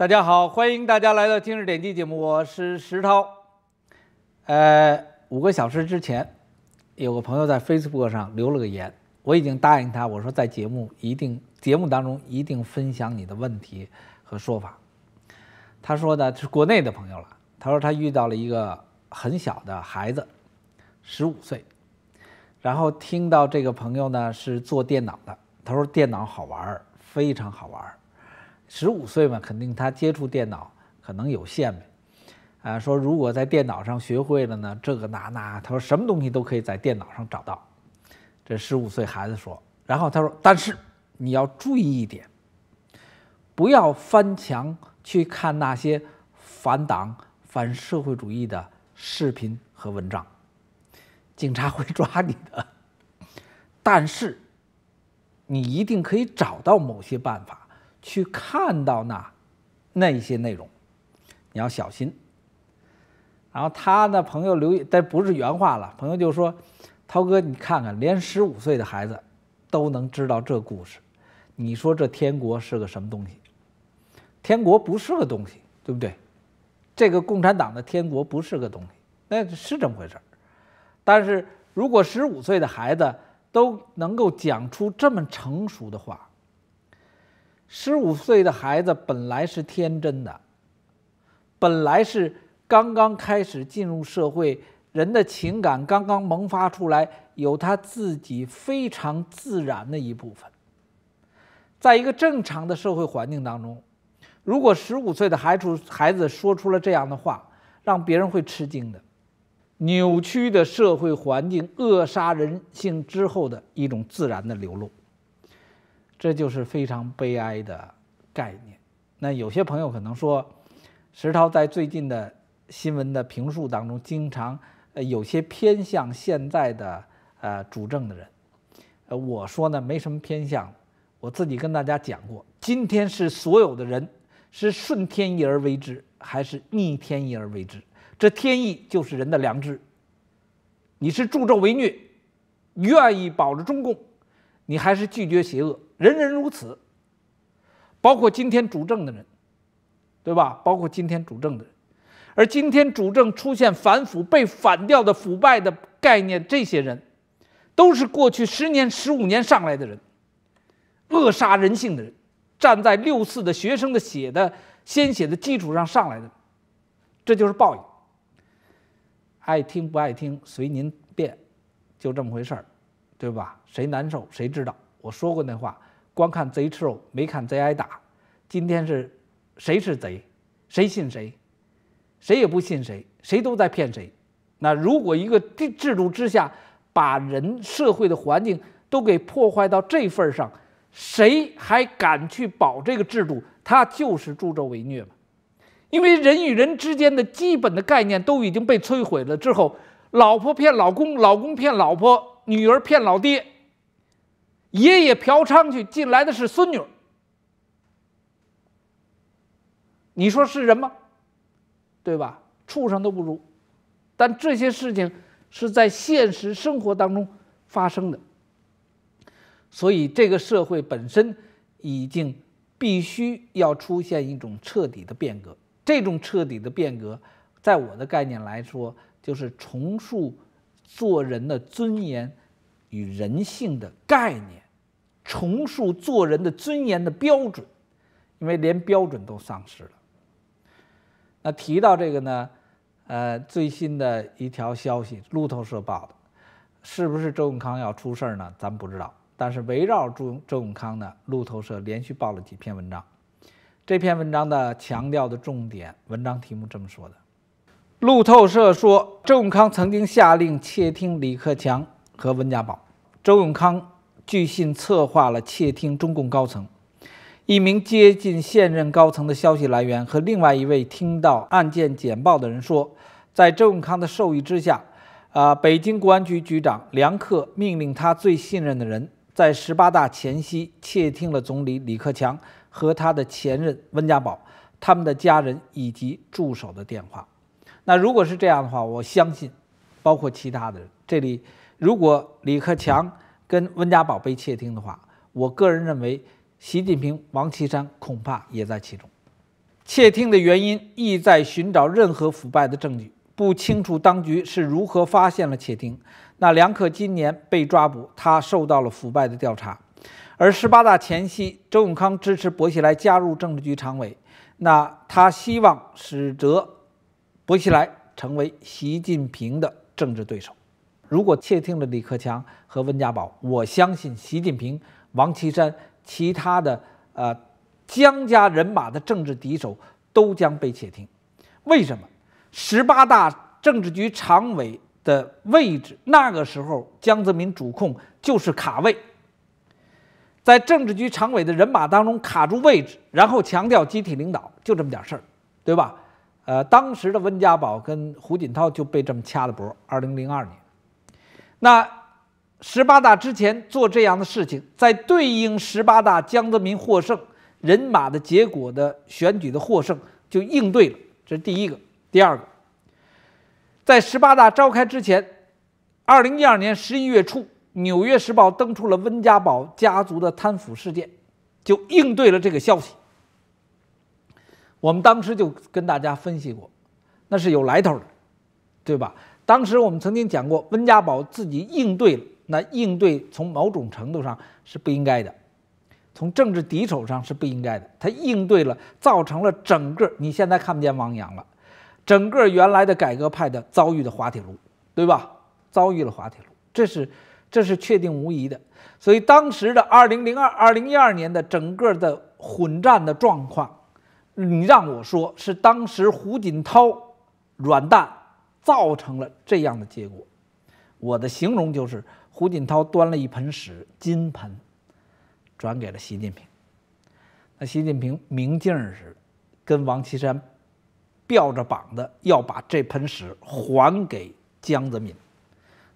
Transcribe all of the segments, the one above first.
大家好，欢迎大家来到今日点击节目，我是石涛。呃，五个小时之前，有个朋友在 Facebook 上留了个言，我已经答应他，我说在节目一定节目当中一定分享你的问题和说法。他说呢是国内的朋友了，他说他遇到了一个很小的孩子，十五岁，然后听到这个朋友呢是做电脑的，他说电脑好玩，非常好玩。十五岁嘛，肯定他接触电脑可能有限呗。啊，说如果在电脑上学会了呢，这个那那，他说什么东西都可以在电脑上找到。这十五岁孩子说，然后他说，但是你要注意一点，不要翻墙去看那些反党反社会主义的视频和文章，警察会抓你的。但是你一定可以找到某些办法。去看到那那些内容，你要小心。然后他的朋友留言，但不是原话了。朋友就说：“涛哥，你看看，连十五岁的孩子都能知道这故事，你说这天国是个什么东西？天国不是个东西，对不对？这个共产党的天国不是个东西，那是这么回事？但是如果十五岁的孩子都能够讲出这么成熟的话。”十五岁的孩子本来是天真的，本来是刚刚开始进入社会，人的情感刚刚萌发出来，有他自己非常自然的一部分。在一个正常的社会环境当中，如果十五岁的孩出孩子说出了这样的话，让别人会吃惊的。扭曲的社会环境扼杀人性之后的一种自然的流露。这就是非常悲哀的概念。那有些朋友可能说，石涛在最近的新闻的评述当中，经常呃有些偏向现在的呃主政的人。呃，我说呢没什么偏向，我自己跟大家讲过，今天是所有的人是顺天意而为之，还是逆天意而为之？这天意就是人的良知。你是助纣为虐，愿意保着中共，你还是拒绝邪恶？人人如此，包括今天主政的人，对吧？包括今天主政的，人，而今天主政出现反腐被反掉的腐败的概念，这些人都是过去十年、十五年上来的人，扼杀人性的人，站在六四的学生的血的鲜血的基础上上来的，这就是报应。爱听不爱听，随您便，就这么回事儿，对吧？谁难受，谁知道？我说过那话。光看贼吃肉，没看贼挨打。今天是，谁是贼，谁信谁，谁也不信谁，谁都在骗谁。那如果一个制制度之下，把人社会的环境都给破坏到这份上，谁还敢去保这个制度？他就是助纣为虐嘛。因为人与人之间的基本的概念都已经被摧毁了之后，老婆骗老公，老公骗老婆，女儿骗老爹。爷爷嫖娼去，进来的是孙女。你说是人吗？对吧？畜生都不如。但这些事情是在现实生活当中发生的，所以这个社会本身已经必须要出现一种彻底的变革。这种彻底的变革，在我的概念来说，就是重塑做人的尊严。与人性的概念，重塑做人的尊严的标准，因为连标准都丧失了。那提到这个呢？呃，最新的一条消息，路透社报的，是不是周永康要出事儿呢？咱不知道。但是围绕周周永康呢，路透社连续报了几篇文章。这篇文章的强调的重点，文章题目这么说的：路透社说，周永康曾经下令窃听李克强。和温家宝、周永康据信策划了窃听中共高层。一名接近现任高层的消息来源和另外一位听到案件简报的人说，在周永康的授意之下，啊，北京国安局局长梁克命令他最信任的人在十八大前夕窃听了总理李克强和他的前任温家宝、他们的家人以及助手的电话。那如果是这样的话，我相信，包括其他的人，这里。如果李克强跟温家宝被窃听的话，我个人认为，习近平、王岐山恐怕也在其中。窃听的原因意在寻找任何腐败的证据。不清楚当局是如何发现了窃听。那梁克今年被抓捕，他受到了腐败的调查。而十八大前夕，周永康支持薄熙来加入政治局常委，那他希望使得薄熙来成为习近平的政治对手。如果窃听了李克强和温家宝，我相信习近平、王岐山、其他的呃江家人马的政治敌手都将被窃听。为什么？十八大政治局常委的位置，那个时候江泽民主控就是卡位，在政治局常委的人马当中卡住位置，然后强调集体领导，就这么点事儿，对吧？呃，当时的温家宝跟胡锦涛就被这么掐了脖。二零零二年。那十八大之前做这样的事情，在对应十八大江泽民获胜人马的结果的选举的获胜就应对了，这是第一个。第二个，在十八大召开之前，二零一二年十一月初，《纽约时报》登出了温家宝家族的贪腐事件，就应对了这个消息。我们当时就跟大家分析过，那是有来头的，对吧？当时我们曾经讲过，温家宝自己应对，那应对从某种程度上是不应该的，从政治敌手上是不应该的。他应对了，造成了整个你现在看不见汪洋了，整个原来的改革派的遭遇的滑铁卢，对吧？遭遇了滑铁卢，这是这是确定无疑的。所以当时的二零零二、二零一二年的整个的混战的状况，你让我说是当时胡锦涛软蛋。造成了这样的结果，我的形容就是胡锦涛端了一盆屎金盆，转给了习近平。那习近平明镜儿似的，跟王岐山吊着膀子要把这盆屎还给江泽民，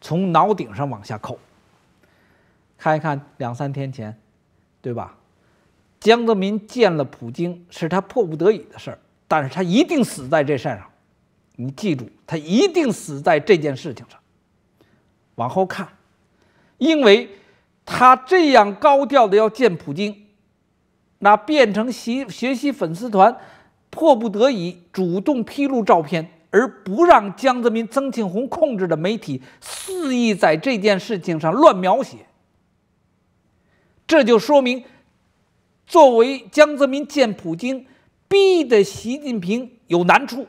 从脑顶上往下扣。看一看两三天前，对吧？江泽民见了普京是他迫不得已的事儿，但是他一定死在这事上。你记住，他一定死在这件事情上。往后看，因为他这样高调的要见普京，那变成习学习粉丝团迫不得已主动披露照片，而不让江泽民、曾庆红控制的媒体肆意在这件事情上乱描写，这就说明，作为江泽民见普京，逼得习近平有难处。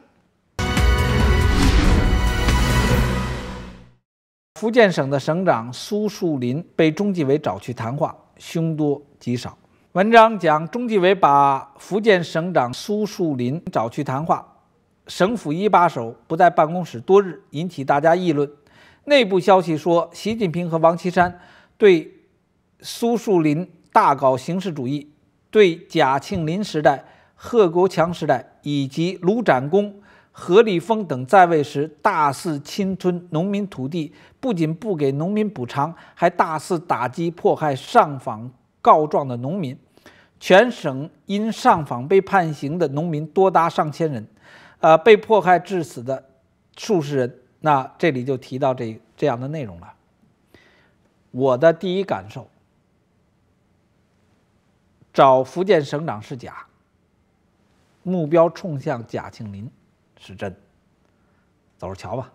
福建省的省长苏树林被中纪委找去谈话，凶多吉少。文章讲，中纪委把福建省长苏树林找去谈话，省府一把手不在办公室多日，引起大家议论。内部消息说，习近平和王岐山对苏树林大搞形式主义，对贾庆林时代、贺国强时代以及卢展工。何礼峰等在位时大肆侵吞农民土地，不仅不给农民补偿，还大肆打击迫害上访告状的农民。全省因上访被判刑的农民多达上千人，呃，被迫害致死的数十人。那这里就提到这这样的内容了。我的第一感受：找福建省长是假，目标冲向贾庆林。是真，走着瞧吧。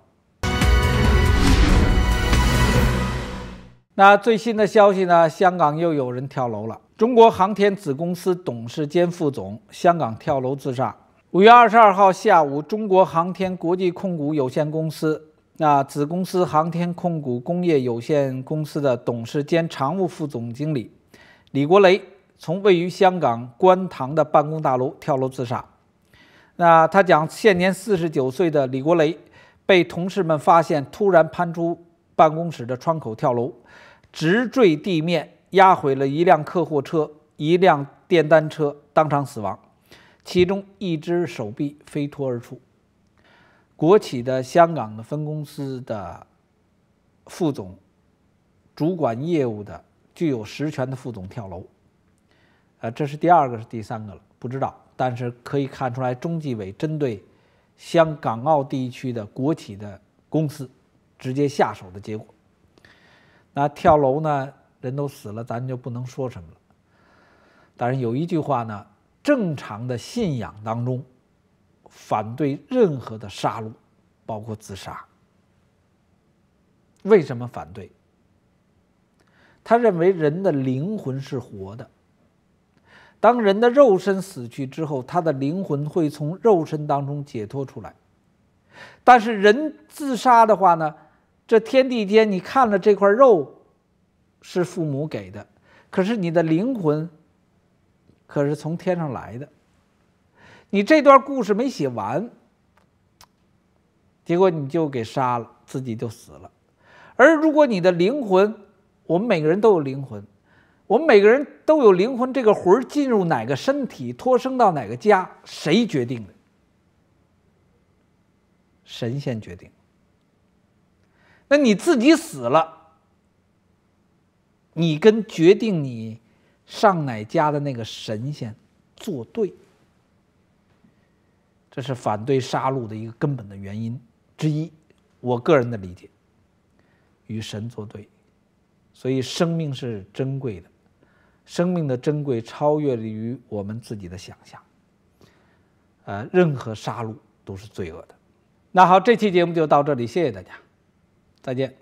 那最新的消息呢？香港又有人跳楼了。中国航天子公司董事兼副总，香港跳楼自杀。五月二十二号下午，中国航天国际控股有限公司那子公司航天控股工业有限公司的董事兼常务副总经理李国雷，从位于香港观塘的办公大楼跳楼自杀。那他讲，现年四十九岁的李国雷，被同事们发现突然攀出办公室的窗口跳楼，直坠地面，压毁了一辆客货车、一辆电单车，当场死亡，其中一只手臂飞脱而出。国企的香港的分公司的副总，主管业务的具有实权的副总跳楼，呃，这是第二个，是第三个了，不知道。但是可以看出来，中纪委针对香港澳地区的国企的公司直接下手的结果。那跳楼呢，人都死了，咱就不能说什么了。但是有一句话呢，正常的信仰当中反对任何的杀戮，包括自杀。为什么反对？他认为人的灵魂是活的。当人的肉身死去之后，他的灵魂会从肉身当中解脱出来。但是人自杀的话呢，这天地间你看了这块肉，是父母给的，可是你的灵魂，可是从天上来的。你这段故事没写完，结果你就给杀了，自己就死了。而如果你的灵魂，我们每个人都有灵魂。我们每个人都有灵魂，这个魂儿进入哪个身体，托生到哪个家，谁决定的？神仙决定。那你自己死了，你跟决定你上哪家的那个神仙作对，这是反对杀戮的一个根本的原因之一。我个人的理解，与神作对，所以生命是珍贵的。生命的珍贵超越于我们自己的想象，呃，任何杀戮都是罪恶的。那好，这期节目就到这里，谢谢大家，再见。